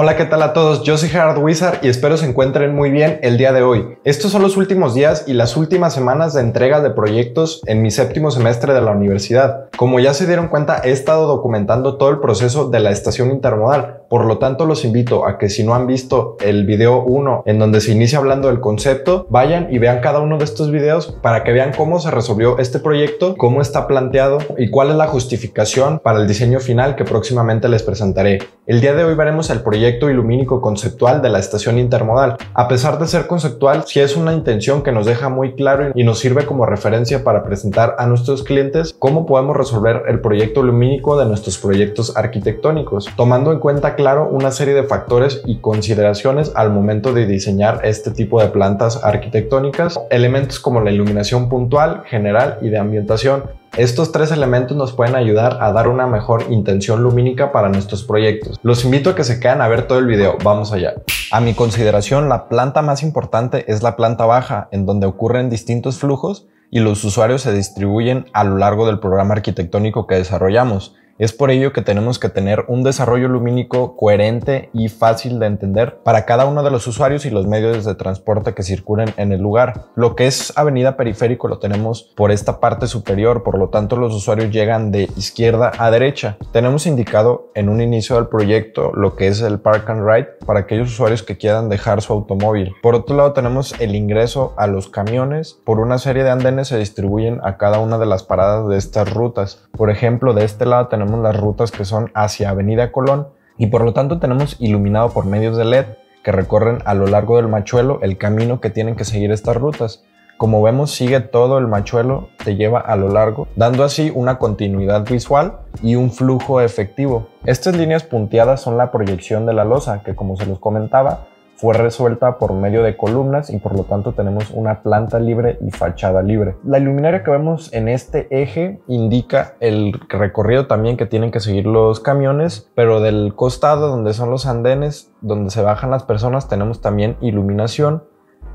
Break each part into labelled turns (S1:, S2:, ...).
S1: Hola, ¿qué tal a todos? Yo soy Gerard Wizard y espero se encuentren muy bien el día de hoy. Estos son los últimos días y las últimas semanas de entrega de proyectos en mi séptimo semestre de la universidad. Como ya se dieron cuenta, he estado documentando todo el proceso de la estación intermodal, por lo tanto, los invito a que si no han visto el video 1 en donde se inicia hablando del concepto, vayan y vean cada uno de estos videos para que vean cómo se resolvió este proyecto, cómo está planteado y cuál es la justificación para el diseño final que próximamente les presentaré. El día de hoy veremos el proyecto ilumínico conceptual de la estación intermodal. A pesar de ser conceptual, sí es una intención que nos deja muy claro y nos sirve como referencia para presentar a nuestros clientes cómo podemos resolver el proyecto ilumínico de nuestros proyectos arquitectónicos, tomando en cuenta claro una serie de factores y consideraciones al momento de diseñar este tipo de plantas arquitectónicas, elementos como la iluminación puntual, general y de ambientación. Estos tres elementos nos pueden ayudar a dar una mejor intención lumínica para nuestros proyectos. Los invito a que se queden a ver todo el video, vamos allá. A mi consideración, la planta más importante es la planta baja, en donde ocurren distintos flujos y los usuarios se distribuyen a lo largo del programa arquitectónico que desarrollamos. Es por ello que tenemos que tener un desarrollo lumínico coherente y fácil de entender para cada uno de los usuarios y los medios de transporte que circulen en el lugar. Lo que es avenida periférico lo tenemos por esta parte superior, por lo tanto los usuarios llegan de izquierda a derecha. Tenemos indicado en un inicio del proyecto lo que es el park and ride para aquellos usuarios que quieran dejar su automóvil. Por otro lado tenemos el ingreso a los camiones. Por una serie de andenes se distribuyen a cada una de las paradas de estas rutas. Por ejemplo, de este lado tenemos las rutas que son hacia Avenida Colón y por lo tanto tenemos iluminado por medios de LED que recorren a lo largo del machuelo el camino que tienen que seguir estas rutas. Como vemos sigue todo el machuelo, te lleva a lo largo, dando así una continuidad visual y un flujo efectivo. Estas líneas punteadas son la proyección de la losa, que como se los comentaba, fue resuelta por medio de columnas y por lo tanto tenemos una planta libre y fachada libre. La iluminaria que vemos en este eje indica el recorrido también que tienen que seguir los camiones, pero del costado donde son los andenes, donde se bajan las personas, tenemos también iluminación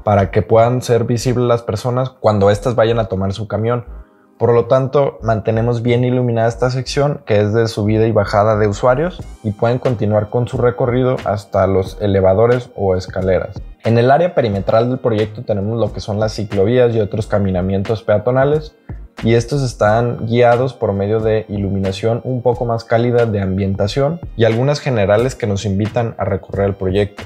S1: para que puedan ser visibles las personas cuando éstas vayan a tomar su camión por lo tanto, mantenemos bien iluminada esta sección que es de subida y bajada de usuarios y pueden continuar con su recorrido hasta los elevadores o escaleras. En el área perimetral del proyecto tenemos lo que son las ciclovías y otros caminamientos peatonales y estos están guiados por medio de iluminación un poco más cálida de ambientación y algunas generales que nos invitan a recorrer el proyecto.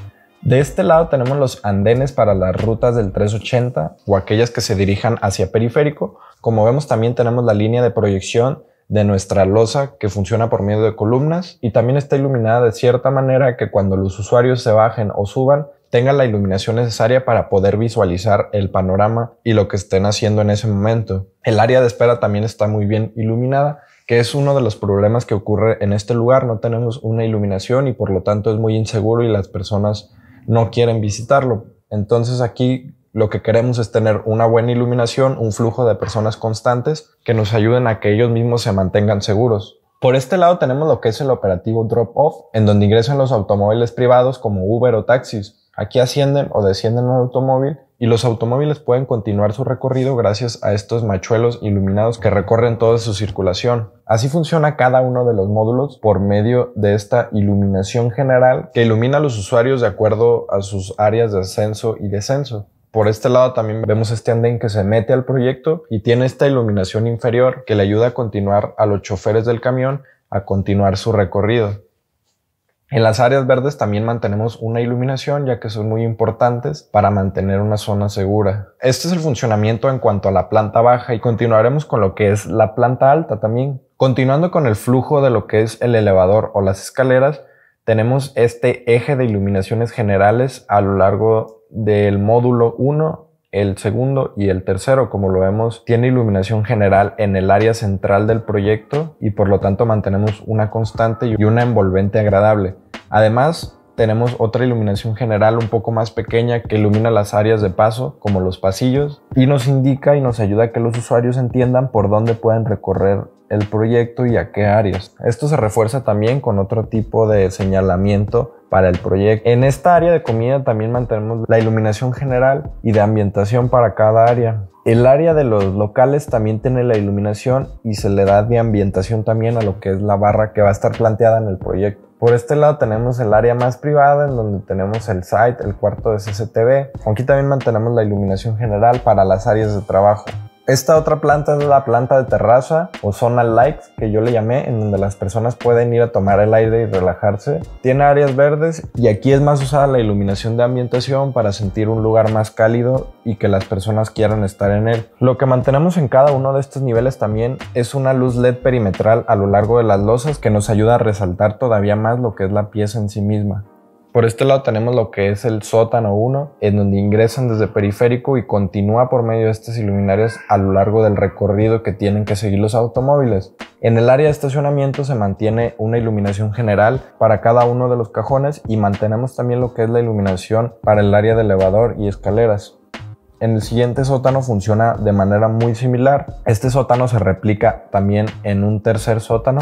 S1: De este lado tenemos los andenes para las rutas del 380 o aquellas que se dirijan hacia periférico. Como vemos también tenemos la línea de proyección de nuestra losa que funciona por medio de columnas y también está iluminada de cierta manera que cuando los usuarios se bajen o suban tengan la iluminación necesaria para poder visualizar el panorama y lo que estén haciendo en ese momento. El área de espera también está muy bien iluminada, que es uno de los problemas que ocurre en este lugar. No tenemos una iluminación y por lo tanto es muy inseguro y las personas no quieren visitarlo. Entonces aquí lo que queremos es tener una buena iluminación, un flujo de personas constantes que nos ayuden a que ellos mismos se mantengan seguros. Por este lado tenemos lo que es el operativo drop-off, en donde ingresan los automóviles privados como Uber o taxis. Aquí ascienden o descienden el automóvil y los automóviles pueden continuar su recorrido gracias a estos machuelos iluminados que recorren toda su circulación. Así funciona cada uno de los módulos por medio de esta iluminación general que ilumina a los usuarios de acuerdo a sus áreas de ascenso y descenso. Por este lado también vemos este andén que se mete al proyecto y tiene esta iluminación inferior que le ayuda a continuar a los choferes del camión a continuar su recorrido. En las áreas verdes también mantenemos una iluminación ya que son muy importantes para mantener una zona segura. Este es el funcionamiento en cuanto a la planta baja y continuaremos con lo que es la planta alta también. Continuando con el flujo de lo que es el elevador o las escaleras, tenemos este eje de iluminaciones generales a lo largo del módulo 1 el segundo y el tercero, como lo vemos, tiene iluminación general en el área central del proyecto y por lo tanto mantenemos una constante y una envolvente agradable. Además, tenemos otra iluminación general un poco más pequeña que ilumina las áreas de paso, como los pasillos, y nos indica y nos ayuda a que los usuarios entiendan por dónde pueden recorrer el proyecto y a qué áreas. Esto se refuerza también con otro tipo de señalamiento para el proyecto. En esta área de comida también mantenemos la iluminación general y de ambientación para cada área. El área de los locales también tiene la iluminación y se le da de ambientación también a lo que es la barra que va a estar planteada en el proyecto. Por este lado tenemos el área más privada en donde tenemos el site, el cuarto de CCTV. Aquí también mantenemos la iluminación general para las áreas de trabajo. Esta otra planta es la planta de terraza o zona light que yo le llamé, en donde las personas pueden ir a tomar el aire y relajarse. Tiene áreas verdes y aquí es más usada la iluminación de ambientación para sentir un lugar más cálido y que las personas quieran estar en él. Lo que mantenemos en cada uno de estos niveles también es una luz LED perimetral a lo largo de las losas que nos ayuda a resaltar todavía más lo que es la pieza en sí misma. Por este lado tenemos lo que es el sótano 1, en donde ingresan desde periférico y continúa por medio de estas iluminarias a lo largo del recorrido que tienen que seguir los automóviles. En el área de estacionamiento se mantiene una iluminación general para cada uno de los cajones y mantenemos también lo que es la iluminación para el área de elevador y escaleras. En el siguiente sótano funciona de manera muy similar. Este sótano se replica también en un tercer sótano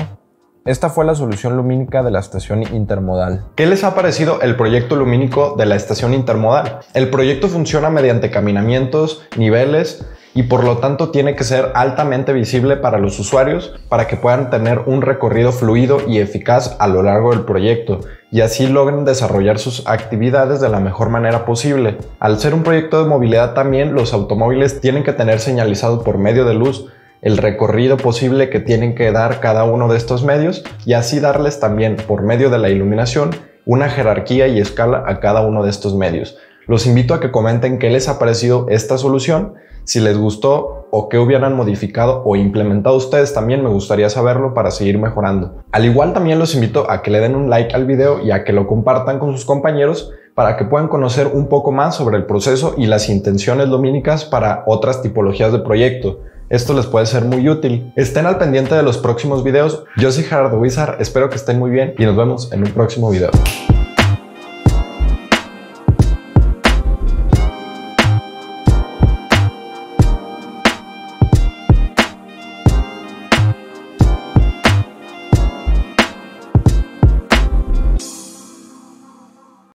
S1: esta fue la solución lumínica de la estación intermodal. ¿Qué les ha parecido el proyecto lumínico de la estación intermodal? El proyecto funciona mediante caminamientos, niveles, y por lo tanto tiene que ser altamente visible para los usuarios para que puedan tener un recorrido fluido y eficaz a lo largo del proyecto y así logren desarrollar sus actividades de la mejor manera posible. Al ser un proyecto de movilidad también los automóviles tienen que tener señalizado por medio de luz el recorrido posible que tienen que dar cada uno de estos medios y así darles también, por medio de la iluminación, una jerarquía y escala a cada uno de estos medios. Los invito a que comenten qué les ha parecido esta solución, si les gustó o qué hubieran modificado o implementado ustedes también me gustaría saberlo para seguir mejorando. Al igual también los invito a que le den un like al video y a que lo compartan con sus compañeros para que puedan conocer un poco más sobre el proceso y las intenciones dominicas para otras tipologías de proyecto. Esto les puede ser muy útil. Estén al pendiente de los próximos videos. Yo soy Gerardo Wizard, espero que estén muy bien y nos vemos en un próximo video.